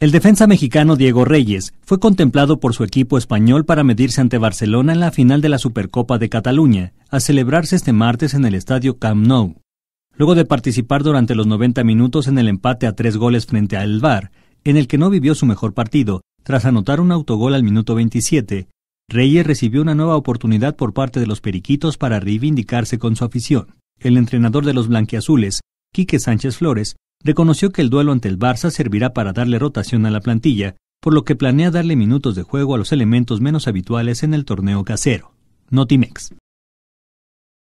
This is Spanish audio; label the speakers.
Speaker 1: El defensa mexicano Diego Reyes fue contemplado por su equipo español para medirse ante Barcelona en la final de la Supercopa de Cataluña, a celebrarse este martes en el estadio Camp Nou. Luego de participar durante los 90 minutos en el empate a tres goles frente a El Bar, en el que no vivió su mejor partido, tras anotar un autogol al minuto 27, Reyes recibió una nueva oportunidad por parte de los periquitos para reivindicarse con su afición. El entrenador de los blanquiazules, Quique Sánchez Flores, reconoció que el duelo ante el Barça servirá para darle rotación a la plantilla, por lo que planea darle minutos de juego a los elementos menos habituales en el torneo casero. Notimex.